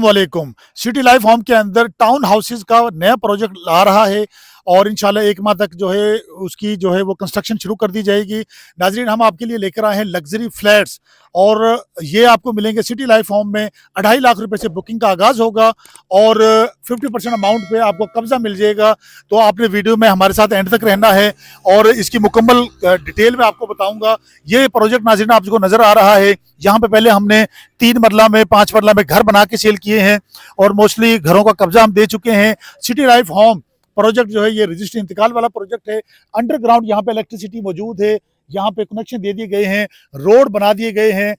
वालेकुम city life home के अंदर टाउन हाउसेज का नया प्रोजेक्ट ला रहा है और इन एक माह तक जो है उसकी जो है वो कंस्ट्रक्शन शुरू कर दी जाएगी नाजरीन हम आपके लिए लेकर आए हैं लग्जरी फ्लैट्स और ये आपको मिलेंगे सिटी लाइफ होम में अढ़ाई लाख रुपए से बुकिंग का आगाज़ होगा और 50 परसेंट अमाउंट पे आपको कब्ज़ा मिल जाएगा तो आपने वीडियो में हमारे साथ एंड तक रहना है और इसकी मुकम्मल डिटेल में आपको बताऊंगा ये प्रोजेक्ट नाजरीन आप जो नज़र आ रहा है यहाँ पे पहले हमने तीन मरला में पाँच मरला में घर बना के सेल किए हैं और मोस्टली घरों का कब्जा हम दे चुके हैं सिटी लाइफ होम प्रोजेक्ट जो है ये रजिस्ट्री इंतकाल वाला प्रोजेक्ट है अंडरग्राउंड यहाँ पे इलेक्ट्रिसिटी मौजूद है यहाँ पे कनेक्शन दे दिए गए हैं रोड बना दिए गए हैं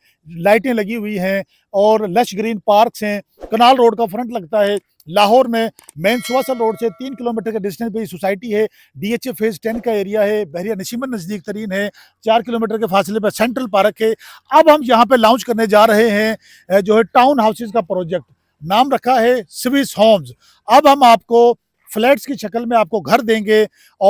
लाइटें लगी हुई हैं और लश ग्रीन पार्क्स हैं कनाल रोड का फ्रंट लगता है लाहौर में मेन सुहासल रोड से तीन किलोमीटर के डिस्टेंस पे सोसाइटी है डीएचए फेज टेन का एरिया है बहरिया नशीमन नज़दीक तरीन है चार किलोमीटर के फासले पर सेंट्रल पार्क है अब हम यहाँ पे लॉन्च करने जा रहे हैं जो है टाउन हाउसेज का प्रोजेक्ट नाम रखा है स्विस होम्स अब हम आपको फ्लैट्स की शक्ल में आपको घर देंगे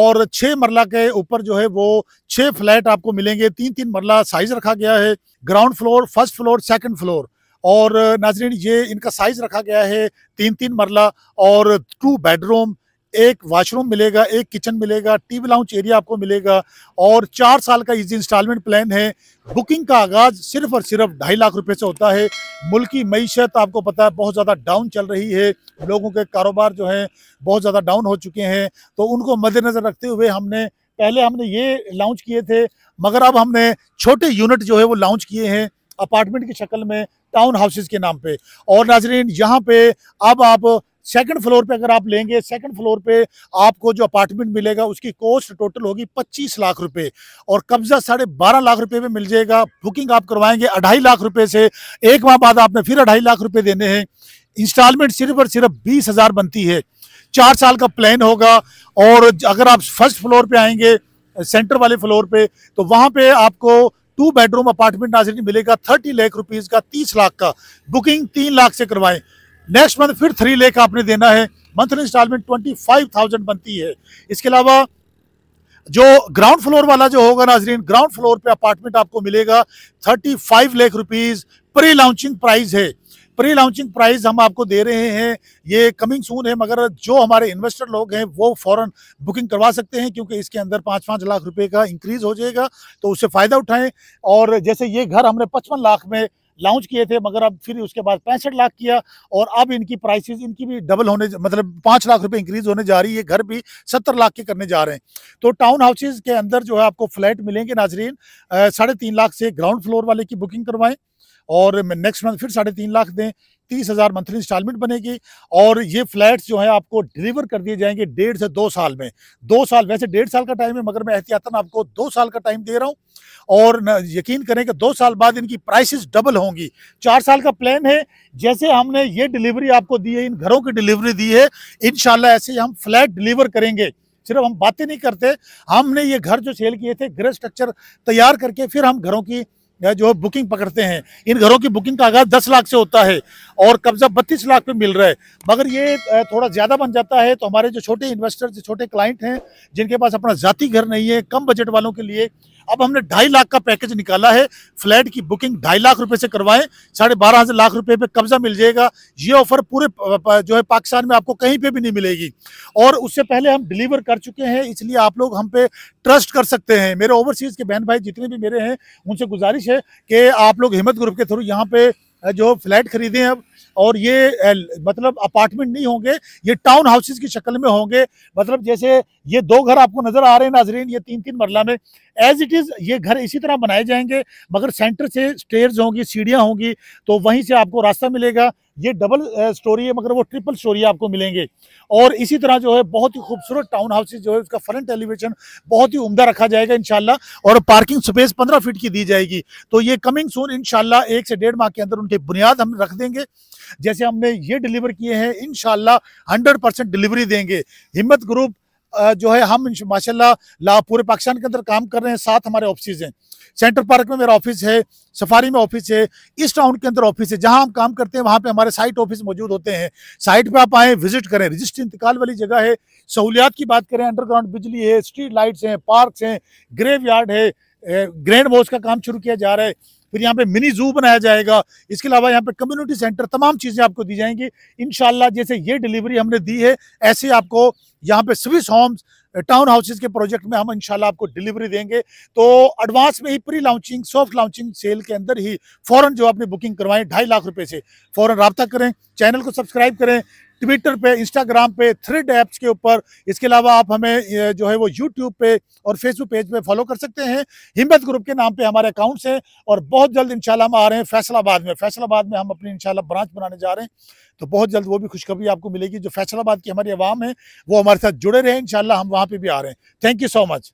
और छः मरला के ऊपर जो है वो छः फ्लैट आपको मिलेंगे तीन तीन मरला साइज़ रखा गया है ground floor first floor second floor और नाजरीन ये इनका साइज़ रखा गया है तीन तीन मरला और टू बेडरूम एक वॉशरूम मिलेगा एक किचन मिलेगा टीवी लाउंच एरिया आपको मिलेगा और चार साल का इजी इंस्टॉलमेंट प्लान है बुकिंग का आगाज सिर्फ और सिर्फ ढाई लाख रुपए से होता है मुल्क की मीशत आपको पता है बहुत ज़्यादा डाउन चल रही है लोगों के कारोबार जो हैं बहुत ज़्यादा डाउन हो चुके हैं तो उनको मद्देनज़र रखते हुए हमने पहले हमने ये लॉन्च किए थे मगर अब हमने छोटे यूनिट जो है वो लॉन्च किए हैं अपार्टमेंट की शक्ल में टाउन हाउसेज के नाम पे और नाजरीन यहाँ पे अब आप सेकंड फ्लोर पे अगर आप लेंगे सेकंड फ्लोर पे आपको जो अपार्टमेंट मिलेगा उसकी कॉस्ट टोटल होगी पच्चीस लाख रुपए और कब्जा साढ़े बारह लाख रुपए में मिल जाएगा बुकिंग आप करवाएंगे अढ़ाई लाख रुपए से एक माह बाद आपने फिर अढ़ाई लाख रुपए देने हैं इंस्टॉलमेंट सिर्फ और सिर्फ बीस हज़ार बनती है चार साल का प्लान होगा और अगर आप फर्स्ट फ्लोर पे आएंगे सेंटर वाले फ्लोर पे तो वहाँ पर आपको टू बेडरूम अपार्टमेंट नाजरीन मिलेगा थर्टी लाख रुपीज़ का तीस लाख का बुकिंग तीन लाख से करवाएं नेक्स्ट मंथ फिर थ्री लेख आपने देना है monthly installment twenty five thousand बनती है इसके अलावा जो ग्राउंड फ्लोर वाला जो होगा नाजरीन ग्राउंड फ्लोर पे अपार्टमेंट आपको मिलेगा thirty five lakh rupees pre launching price है प्री लॉन्चिंग प्राइस हम आपको दे रहे हैं ये कमिंग सून है मगर जो हमारे इन्वेस्टर लोग हैं वो फॉरन बुकिंग करवा सकते हैं क्योंकि इसके अंदर पाँच पाँच लाख रुपए का इंक्रीज हो जाएगा तो उससे फ़ायदा उठाएं और जैसे ये घर हमने पचपन लाख में लॉन्च किए थे मगर अब फिर उसके बाद पैंसठ लाख किया और अब इनकी प्राइसेस इनकी भी डबल होने मतलब पाँच लाख रुपए इंक्रीज होने जा रही है घर भी सत्तर लाख के करने जा रहे हैं तो टाउन हाउसेज के अंदर जो है आपको फ्लैट मिलेंगे नाजरीन साढ़े तीन लाख से ग्राउंड फ्लोर वाले की बुकिंग करवाएं और नेक्स्ट मंथ फिर साढ़े तीन लाख दें तीस हज़ार मंथली इंस्टॉलमेंट बनेगी और ये फ्लैट्स जो है आपको डिलीवर कर दिए जाएंगे डेढ़ से दो साल में दो साल वैसे डेढ़ साल का टाइम है मगर मैं एहतियातन आपको दो साल का टाइम दे रहा हूँ और यकीन करें कि दो साल बाद इनकी प्राइसेस डबल होंगी चार साल का प्लान है जैसे हमने ये डिलीवरी आपको दी है इन घरों की डिलीवरी दी है इन ऐसे ही हम फ्लैट डिलीवर करेंगे सिर्फ हम बातें नहीं करते हमने ये घर जो सेल किए थे ग्रह स्ट्रक्चर तैयार करके फिर हम घरों की या जो है बुकिंग पकड़ते हैं इन घरों की बुकिंग का आगाज दस लाख से होता है और कब्जा बत्तीस लाख पे मिल रहा है मगर ये थोड़ा ज़्यादा बन जाता है तो हमारे जो छोटे इन्वेस्टर जो छोटे क्लाइंट हैं जिनके पास अपना जाति घर नहीं है कम बजट वालों के लिए अब हमने ढाई लाख का पैकेज निकाला है फ्लैट की बुकिंग ढाई लाख रुपए से करवाएं साढ़े बारह हजार लाख रुपए पे कब्जा मिल जाएगा ये ऑफर पूरे जो है पाकिस्तान में आपको कहीं पे भी नहीं मिलेगी और उससे पहले हम डिलीवर कर चुके हैं इसलिए आप लोग हम पे ट्रस्ट कर सकते हैं मेरे ओवरसीज़ के बहन भाई जितने भी मेरे हैं उनसे गुजारिश है कि आप लोग हिम्मत ग्रुप के थ्रू यहाँ पे जो फ्लैट खरीदें अब और ये मतलब अपार्टमेंट नहीं होंगे ये टाउन हाउसेज की शक्ल में होंगे मतलब जैसे ये दो घर आपको नजर आ रहे हैं नाजरीन ये तीन तीन मरला में एज इट इज़ ये घर इसी तरह बनाए जाएंगे मगर सेंटर से स्टेयर्स होंगी सीढ़ियाँ होंगी तो वहीं से आपको रास्ता मिलेगा ये डबल स्टोरी है मगर वो ट्रिपल स्टोरी आपको मिलेंगे और इसी तरह जो है बहुत ही खूबसूरत टाउन हाउसेज जो है उसका फ्रंट एलिवेशन बहुत ही उम्दा रखा जाएगा इनशाला और पार्किंग स्पेस पंद्रह फीट की दी जाएगी तो ये कमिंग सून इनशाला एक से डेढ़ माह के अंदर उनकी बुनियाद हम रख देंगे जैसे हमने ये डिलीवर किए हैं इन हंड्रेड परसेंट डिलीवरी देंगे हिम्मत ग्रुप जो है हम माशाल्लाह ला पूरे पाकिस्तान के अंदर काम कर रहे हैं साथ हमारे ऑफिस हैं सेंटर पार्क में मेरा ऑफिस है सफारी में ऑफिस है इस टाउन के अंदर ऑफिस है जहां हम काम करते हैं वहां पे हमारे साइट ऑफिस मौजूद होते हैं साइट पे आप आए विजिट करें रजिस्ट इंतकाल वाली जगह है सहूलियात की बात करें अंडरग्राउंड बिजली है स्ट्रीट लाइट्स हैं पार्क हैं ग्रेव है ग्रैंड मॉल्स का काम शुरू किया जा रहा है फिर यहाँ पे मिनी जू बनाया जाएगा इसके अलावा यहाँ पे कम्युनिटी सेंटर तमाम चीज़ें आपको दी जाएंगी इन जैसे ये डिलीवरी हमने दी है ऐसे आपको यहाँ पे स्विस होम्स टाउन हाउसेज के प्रोजेक्ट में हम इनशाला आपको डिलीवरी देंगे तो एडवांस में ही pre launching soft launching sale के अंदर ही फ़ौरन जो आपने बुकिंग करवाएं ढाई लाख रुपए से फ़ौरन रबता करें चैनल को सब्सक्राइब करें ट्विटर पे इंस्टाग्राम पे थ्रेड ऐप्स के ऊपर इसके अलावा आप हमें जो है वो यूट्यूब पे और फेसबुक पेज पे फॉलो कर सकते हैं हिम्मत ग्रुप के नाम पे हमारे अकाउंट्स हैं और बहुत जल्द इंशाल्लाह हम आ रहे हैं फैसलाबाद में फैसलाबाद में हम अपनी इंशाल्लाह ब्रांच बनाने जा रहे हैं तो बहुत जल्द वो भी खुशखबरी आपको मिलेगी जो फैसलाबाद की हमारी आवाम है वो हमारे साथ जुड़े रहे इन हम वहाँ पर भी आ रहे हैं थैंक यू सो मच